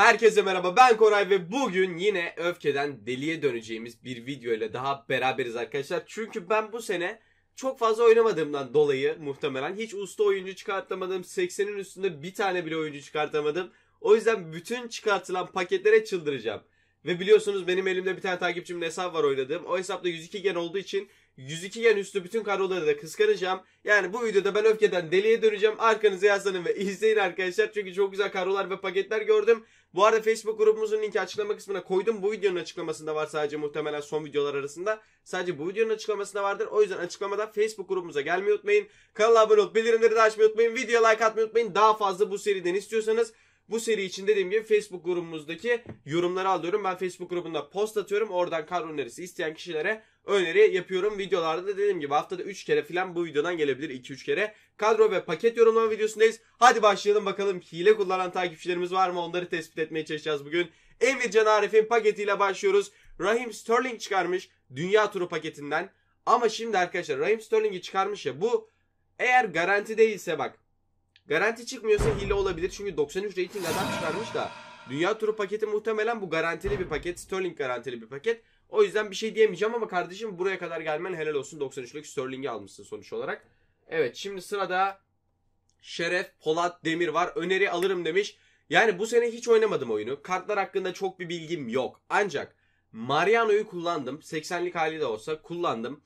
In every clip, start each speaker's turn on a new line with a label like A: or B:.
A: Herkese merhaba ben Koray ve bugün yine öfkeden deliye döneceğimiz bir video ile daha beraberiz arkadaşlar. Çünkü ben bu sene çok fazla oynamadığımdan dolayı muhtemelen hiç usta oyuncu çıkartamadım. 80'in üstünde bir tane bile oyuncu çıkartamadım. O yüzden bütün çıkartılan paketlere çıldıracağım. Ve biliyorsunuz benim elimde bir tane takipçimin hesabı var oynadığım. O hesapta 102 gen olduğu için 102 gen üstü bütün kadroları da kıskanacağım. Yani bu videoda ben öfkeden deliye döneceğim. Arkanıza yaslanın ve izleyin arkadaşlar. Çünkü çok güzel kadrolar ve paketler gördüm. Bu arada Facebook grubumuzun linki açıklama kısmına koydum. Bu videonun açıklamasında var sadece muhtemelen son videolar arasında. Sadece bu videonun açıklamasında vardır. O yüzden açıklamada Facebook grubumuza gelmeyi unutmayın. Kanala abone olup bildirimleri de açmayı unutmayın. Video like atmayı unutmayın. Daha fazla bu seriden istiyorsanız bu seri için dediğim gibi Facebook grubumuzdaki yorumları alıyorum. Ben Facebook grubunda post atıyorum. Oradan kadro önerisi isteyen kişilere öneri yapıyorum. Videolarda da dediğim gibi haftada 3 kere falan bu videodan gelebilir 2-3 kere. Kadro ve paket yorumlama videosundayız. Hadi başlayalım bakalım hile kullanan takipçilerimiz var mı onları tespit etmeye çalışacağız bugün. Emircan Arif'in paketiyle başlıyoruz. Rahim Sterling çıkarmış dünya turu paketinden. Ama şimdi arkadaşlar Rahim Sterling'i çıkarmış ya bu eğer garanti değilse bak Garanti çıkmıyorsa hile olabilir çünkü 93 rating adam çıkarmış da. Dünya turu paketi muhtemelen bu garantili bir paket. Sterling garantili bir paket. O yüzden bir şey diyemeyeceğim ama kardeşim buraya kadar gelmen helal olsun. 93'lük Sterling'i almışsın sonuç olarak. Evet şimdi sırada Şeref Polat Demir var. Öneri alırım demiş. Yani bu sene hiç oynamadım oyunu. Kartlar hakkında çok bir bilgim yok. Ancak Mariano'yu kullandım. 80'lik hali de olsa kullandım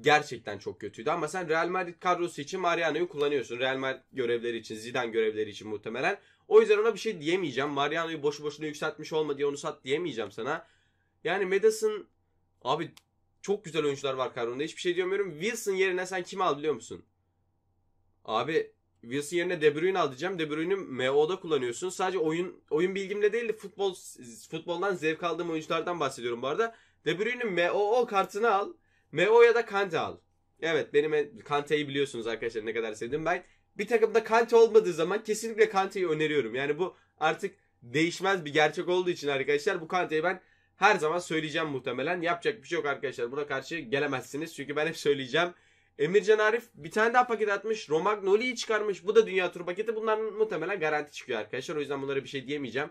A: gerçekten çok kötüydü. Ama sen Real Madrid kadrosu için Mariano'yu kullanıyorsun. Real Madrid görevleri için, Zidane görevleri için muhtemelen. O yüzden ona bir şey diyemeyeceğim. Mariano'yu boşu boşuna yükseltmiş olma diye onu sat diyemeyeceğim sana. Yani Madison abi çok güzel oyuncular var kadronda. Hiçbir şey diyemiyorum. Wilson yerine sen kimi al biliyor musun? Abi Wilson yerine De Bruyne al diyeceğim. De Bruyne'i MO'da kullanıyorsun. Sadece oyun oyun bilgimle değil de futbol futboldan zevk aldığım oyunculardan bahsediyorum bu arada. De Bruyne'in MOO kartını al. Meo ya da Kante al. Evet benim Kante'yi biliyorsunuz arkadaşlar ne kadar sevdim. Ben bir takımda Kante olmadığı zaman kesinlikle Kante'yi öneriyorum. Yani bu artık değişmez bir gerçek olduğu için arkadaşlar bu Kante'yi ben her zaman söyleyeceğim muhtemelen. Yapacak bir şey yok arkadaşlar. Buna karşı gelemezsiniz. Çünkü ben hep söyleyeceğim. Emircan Arif bir tane daha paket atmış. Romagnoli'yi çıkarmış. Bu da dünya turu paketi. Bunlar muhtemelen garanti çıkıyor arkadaşlar. O yüzden bunlara bir şey diyemeyeceğim.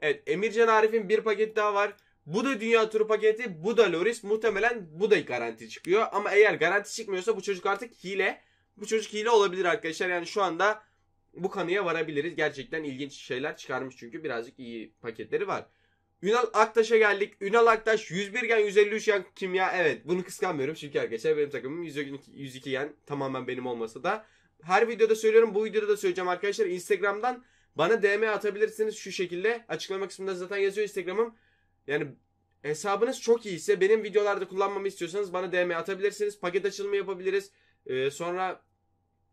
A: Evet Emircan Arif'in bir paket daha var. Bu da dünya turu paketi, bu da Loris. Muhtemelen bu da garanti çıkıyor. Ama eğer garanti çıkmıyorsa bu çocuk artık hile. Bu çocuk hile olabilir arkadaşlar. Yani şu anda bu kanıya varabiliriz. Gerçekten ilginç şeyler çıkarmış çünkü birazcık iyi paketleri var. Ünal Aktaş'a geldik. Ünal Aktaş 101 gen 153 gen kimya. Evet bunu kıskanmıyorum çünkü arkadaşlar benim takımım 102, 102 tamamen benim olmasa da. Her videoda söylüyorum bu videoda da söyleyeceğim arkadaşlar. Instagram'dan bana DM atabilirsiniz şu şekilde. Açıklama kısmında zaten yazıyor Instagram'ım. Yani hesabınız çok iyiyse benim videolarda kullanmamı istiyorsanız bana DM atabilirsiniz. Paket açılımı yapabiliriz. Ee, sonra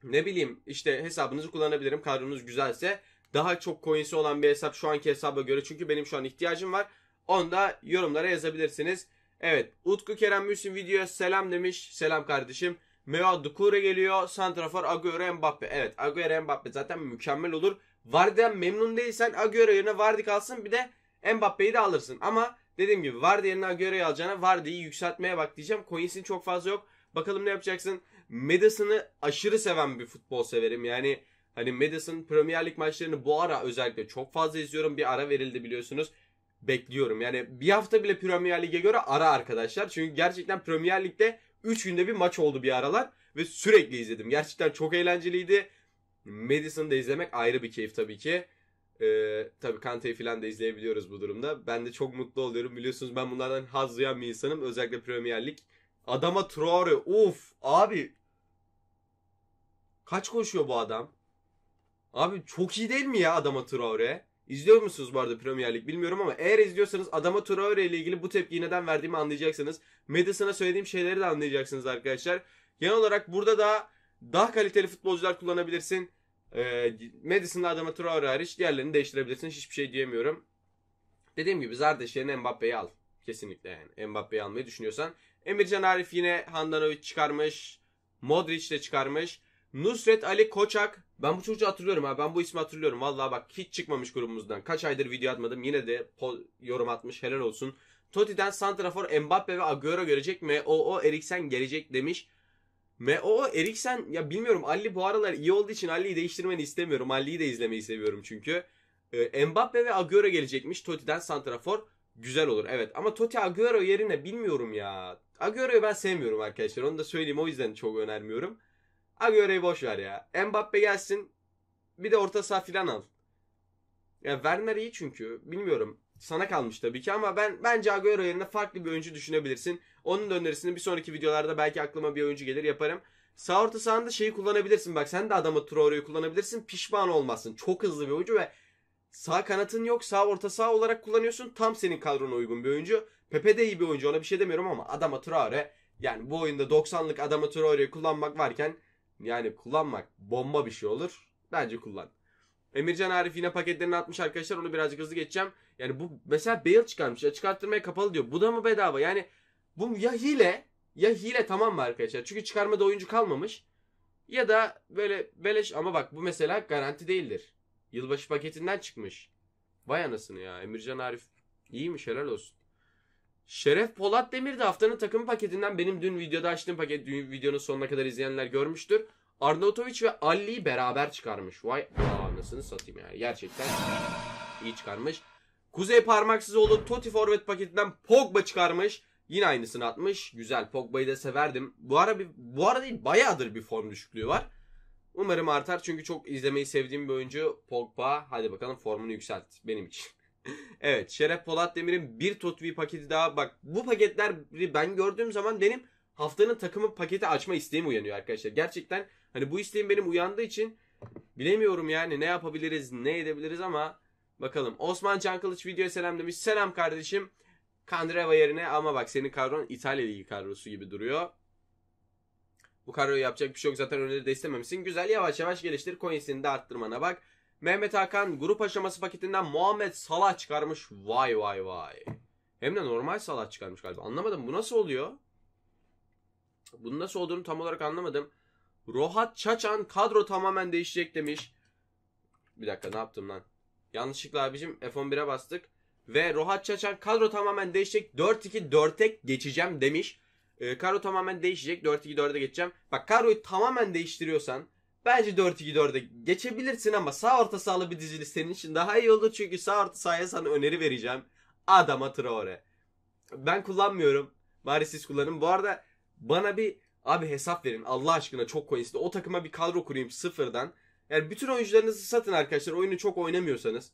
A: ne bileyim işte hesabınızı kullanabilirim. Kadronuz güzelse daha çok coin'si olan bir hesap şu anki hesaba göre. Çünkü benim şu an ihtiyacım var. Onu da yorumlara yazabilirsiniz. Evet Utku Kerem Müslüm videoya selam demiş. Selam kardeşim. Meo Dukure geliyor. Santrafor Agüero Mbappe. Evet Agüero Mbappe zaten mükemmel olur. Vardy'den memnun değilsen Agüero yerine Vardy kalsın. Bir de Mbappe'yi de alırsın ama dediğim gibi Vardy yerine Agüero'yu alacağına Vardy'yi yükseltmeye bak diyeceğim. Coins'in çok fazla yok. Bakalım ne yapacaksın. Madison'ı aşırı seven bir futbol severim. Yani hani Madison Premier Lig maçlarını bu ara özellikle çok fazla izliyorum. Bir ara verildi biliyorsunuz. Bekliyorum. Yani bir hafta bile Premier Lig'e göre ara arkadaşlar. Çünkü gerçekten Premier Lig'de 3 günde bir maç oldu bir aralar. Ve sürekli izledim. Gerçekten çok eğlenceliydi. Madison'da izlemek ayrı bir keyif tabii ki. Ee, tabii Kante'yi falan da izleyebiliyoruz bu durumda. Ben de çok mutlu oluyorum. Biliyorsunuz ben bunlardan haz duyan bir insanım. Özellikle Premier Lig. Adama Traore. Uf abi. Kaç koşuyor bu adam? Abi çok iyi değil mi ya adama Traore? İzliyor musunuz bu arada Premier Lig bilmiyorum ama eğer izliyorsanız adama Traore ile ilgili bu tepkiyi neden verdiğimi anlayacaksınız. Madison'a söylediğim şeyleri de anlayacaksınız arkadaşlar. Genel olarak burada da daha kaliteli futbolcular kullanabilirsin. E, Madison'la adamı Traore hariç diğerlerini değiştirebilirsin. Hiçbir şey diyemiyorum. Dediğim gibi Zardeş yerine Mbappe'yi al. Kesinlikle yani. Mbappe'yi almayı düşünüyorsan. Emircan Arif yine Handanovic çıkarmış. Modric de çıkarmış. Nusret Ali Koçak. Ben bu çocuğu hatırlıyorum ha. Ben bu ismi hatırlıyorum. Vallahi bak hiç çıkmamış grubumuzdan. Kaç aydır video atmadım. Yine de yorum atmış. Helal olsun. Totti'den Santrafor, Mbappe ve Agüero görecek mi? O o Eriksen gelecek demiş. Ve o Eriksen ya bilmiyorum Ali bu aralar iyi olduğu için Ali'yi değiştirmeni istemiyorum. Ali'yi de izlemeyi seviyorum çünkü. Ee, Mbappe ve Agüero gelecekmiş Totti'den Santrafor. Güzel olur evet ama Totti Agüero yerine bilmiyorum ya. Agüero'yu ben sevmiyorum arkadaşlar onu da söyleyeyim o yüzden çok önermiyorum. Agüero'yu boş ver ya. Mbappe gelsin bir de orta saha filan al. Ya Werner iyi çünkü bilmiyorum sana kalmış tabii ki ama ben bence Agüero yerine farklı bir oyuncu düşünebilirsin. Onun önerisini bir sonraki videolarda belki aklıma bir oyuncu gelir yaparım. Sağ orta sahanda şeyi kullanabilirsin. Bak sen de adamı Traore'yi kullanabilirsin. Pişman olmazsın. Çok hızlı bir oyuncu ve sağ kanatın yok. Sağ orta saha olarak kullanıyorsun. Tam senin kadrona uygun bir oyuncu. Pepe de iyi bir oyuncu. Ona bir şey demiyorum ama adamı Traore yani bu oyunda 90'lık adama Traore'yi kullanmak varken yani kullanmak bomba bir şey olur. Bence kullan. Emircan Arif yine paketlerini atmış arkadaşlar. Onu birazcık hızlı geçeceğim. Yani bu mesela bail çıkarmış. Ya çıkarttırmaya kapalı diyor. Bu da mı bedava? Yani bu ya hile ya hile tamam mı arkadaşlar? Çünkü çıkarmada oyuncu kalmamış. Ya da böyle beleş ama bak bu mesela garanti değildir. Yılbaşı paketinden çıkmış. Vay anasını ya Emircan Arif. İyiymiş helal olsun. Şeref Polat Demir de haftanın takım paketinden benim dün videoda açtığım paket dün videonun sonuna kadar izleyenler görmüştür. Arnautovic ve Ali beraber çıkarmış. Vay anasını satayım yani. Gerçekten iyi çıkarmış. Kuzey parmaksız oldu. Totti forvet paketinden Pogba çıkarmış. Yine aynısını atmış. Güzel Pogba'yı da severdim. Bu ara bir, bu ara değil bayağıdır bir form düşüklüğü var. Umarım artar çünkü çok izlemeyi sevdiğim bir oyuncu Pogba. Hadi bakalım formunu yükselt benim için. evet Şeref Polat Demir'in bir Totvi paketi daha. Bak bu paketleri ben gördüğüm zaman benim haftanın takımı paketi açma isteğim uyanıyor arkadaşlar. Gerçekten hani bu isteğim benim uyandığı için bilemiyorum yani ne yapabiliriz ne edebiliriz ama Bakalım. Osman Can video selam demiş. Selam kardeşim. Kandreva yerine ama bak senin kadron İtalya Ligi kadrosu gibi duruyor. Bu kadroyu yapacak bir şey yok zaten öneri de istememişsin. Güzel yavaş yavaş geliştir. Coins'ini de arttırmana bak. Mehmet Hakan grup aşaması paketinden Muhammed Salah çıkarmış. Vay vay vay. Hem de normal Salah çıkarmış galiba. Anlamadım bu nasıl oluyor? bunu nasıl olduğunu tam olarak anlamadım. Rohat Çaçan kadro tamamen değişecek demiş. Bir dakika ne yaptım lan? Yanlışlıkla abicim F11'e bastık. Ve Rohat Çaçan kadro tamamen değişecek. 4-2-4'e geçeceğim demiş. E, kadro tamamen değişecek. 4-2-4'e geçeceğim. Bak kadroyu tamamen değiştiriyorsan bence 4-2-4'e geçebilirsin ama sağ orta sahalı bir dizili senin için daha iyi olur. Çünkü sağ orta sahaya sana öneri vereceğim. Adama Traore. Ben kullanmıyorum. Bari siz kullanın. Bu arada bana bir abi hesap verin. Allah aşkına çok koyun. O takıma bir kadro kurayım sıfırdan. Yani bütün oyuncularınızı satın arkadaşlar. Oyunu çok oynamıyorsanız.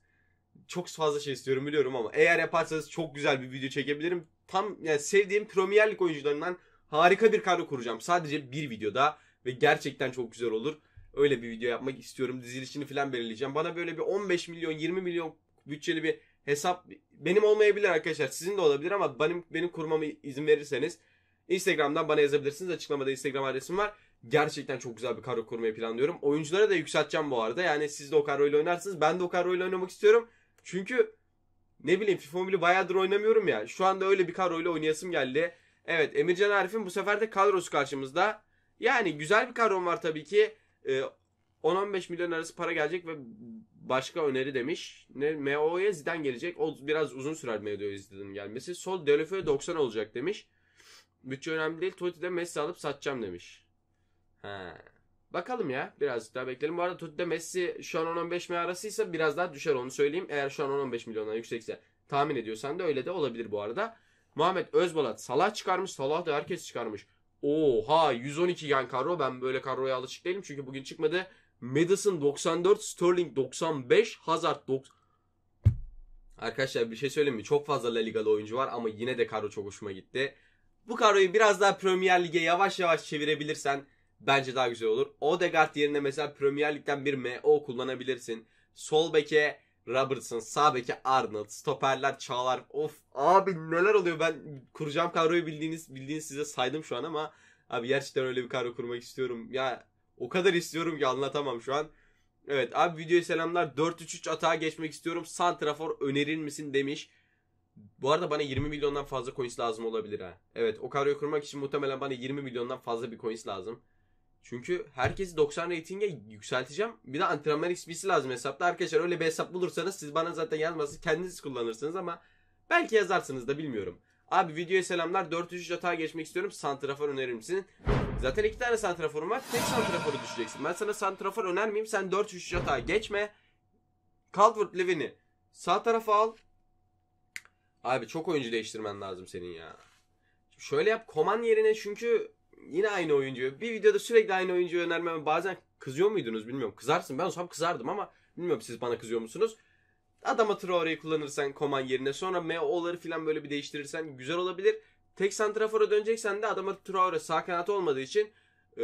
A: Çok fazla şey istiyorum biliyorum ama eğer yaparsanız çok güzel bir video çekebilirim. Tam yani sevdiğim Premier Lig oyuncularından harika bir kadro kuracağım. Sadece bir videoda ve gerçekten çok güzel olur. Öyle bir video yapmak istiyorum. Dizilişini falan belirleyeceğim. Bana böyle bir 15 milyon 20 milyon bütçeli bir hesap benim olmayabilir arkadaşlar. Sizin de olabilir ama benim benim kurmamı izin verirseniz Instagram'dan bana yazabilirsiniz. Açıklamada Instagram adresim var gerçekten çok güzel bir kadro kurmayı planlıyorum. Oyunculara da yükselteceğim bu arada. Yani siz de o kadroyla oynarsınız. Ben de o kadroyla oynamak istiyorum. Çünkü ne bileyim FIFA Mobile'i bayağıdır oynamıyorum ya. Şu anda öyle bir kadroyla oynayasım geldi. Evet Emircan Arif'in bu sefer de kadrosu karşımızda. Yani güzel bir kadrom var tabii ki. Ee, 10-15 milyon arası para gelecek ve başka öneri demiş. Ne MO'ya Zidane gelecek. O biraz uzun sürer MO'ya Zidane'ın gelmesi. Sol Delefeu 90 olacak demiş. Bütçe önemli değil. Toti'de Messi alıp satacağım demiş. Ha. Bakalım ya. Birazcık daha bekleyelim. Bu arada Totti'de Messi şu an 10-15 mi arasıysa biraz daha düşer onu söyleyeyim. Eğer şu an 10-15 milyondan yüksekse tahmin ediyorsan da öyle de olabilir bu arada. Muhammed Özbalat Salah çıkarmış. Salah da herkes çıkarmış. Oha 112 gen kadro. Ben böyle kadroya alışık değilim. Çünkü bugün çıkmadı. Madison 94, Sterling 95, Hazard 90. Arkadaşlar bir şey söyleyeyim mi? Çok fazla La Liga'lı oyuncu var ama yine de karo çok hoşuma gitti. Bu karoyu biraz daha Premier Lig'e yavaş yavaş çevirebilirsen Bence daha güzel olur. Odegaard yerine mesela Premier Lig'den bir MO kullanabilirsin. Sol beke Robertson, sağ beke Arnold, stoperler Çağlar. Of abi neler oluyor ben kuracağım kadroyu bildiğiniz bildiğiniz size saydım şu an ama abi gerçekten öyle bir kadro kurmak istiyorum. Ya o kadar istiyorum ki anlatamam şu an. Evet abi videoya selamlar. 4-3-3 atağa geçmek istiyorum. Santrafor önerir misin demiş. Bu arada bana 20 milyondan fazla coins lazım olabilir ha. Evet o kadroyu kurmak için muhtemelen bana 20 milyondan fazla bir coins lazım. Çünkü herkesi 90 ratinge yükselteceğim. Bir de antrenman XP'si lazım hesapta. Arkadaşlar öyle bir hesap bulursanız siz bana zaten yazmazsınız. Kendiniz kullanırsınız ama belki yazarsınız da bilmiyorum. Abi videoya selamlar. 4-3 atağa geçmek istiyorum. Santrafor önerir misin? Zaten iki tane santraforum var. Tek santraforu düşeceksin. Ben sana santrafor önermeyeyim. Sen 4-3 atağa geçme. Calvert Levin'i sağ tarafa al. Abi çok oyuncu değiştirmen lazım senin ya. Şöyle yap. Koman yerine çünkü yine aynı oyuncuyu. Bir videoda sürekli aynı oyuncuyu önermem bazen kızıyor muydunuz bilmiyorum. Kızarsın ben o zaman kızardım ama bilmiyorum siz bana kızıyor musunuz? Adama Traore'yi kullanırsan Koman yerine sonra MO'ları falan böyle bir değiştirirsen güzel olabilir. Tek santrafora döneceksen de adama Traore sağ kanat olmadığı için e,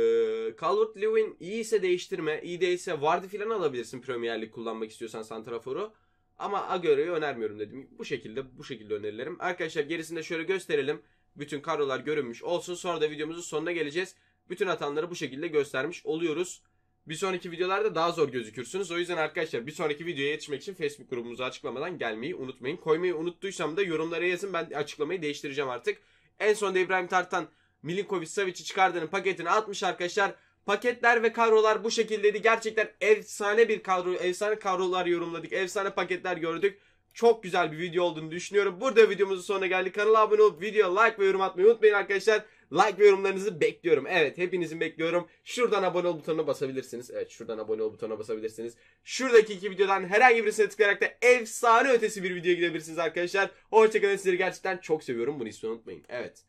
A: Calvert-Lewin iyi ise değiştirme, iyi değilse Vardy falan alabilirsin Premier Lig kullanmak istiyorsan santraforu. Ama Agüero'yu önermiyorum dedim. Bu şekilde bu şekilde önerilerim. Arkadaşlar gerisini de şöyle gösterelim bütün kadrolar görünmüş olsun. Sonra da videomuzun sonuna geleceğiz. Bütün atanları bu şekilde göstermiş oluyoruz. Bir sonraki videolarda daha zor gözükürsünüz. O yüzden arkadaşlar bir sonraki videoya yetişmek için Facebook grubumuza açıklamadan gelmeyi unutmayın. Koymayı unuttuysam da yorumlara yazın. Ben açıklamayı değiştireceğim artık. En sonunda İbrahim Tartan Milinkovic Savic'i çıkardığının paketini atmış arkadaşlar. Paketler ve kadrolar bu şekildeydi. Gerçekten efsane bir kadro, efsane kadrolar yorumladık. Efsane paketler gördük çok güzel bir video olduğunu düşünüyorum. Burada videomuzun sonuna geldik. Kanala abone olup video like ve yorum atmayı unutmayın arkadaşlar. Like ve yorumlarınızı bekliyorum. Evet hepinizin bekliyorum. Şuradan abone ol butonuna basabilirsiniz. Evet şuradan abone ol butonuna basabilirsiniz. Şuradaki iki videodan herhangi birisine tıklayarak da efsane ötesi bir videoya gidebilirsiniz arkadaşlar. Hoşçakalın sizleri gerçekten çok seviyorum. Bunu hiç unutmayın. Evet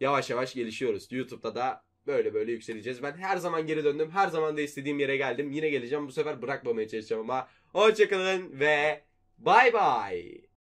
A: yavaş yavaş gelişiyoruz. YouTube'da da böyle böyle yükseleceğiz. Ben her zaman geri döndüm. Her zaman da istediğim yere geldim. Yine geleceğim. Bu sefer bırakmamaya çalışacağım ama. Hoşçakalın ve Bye bye.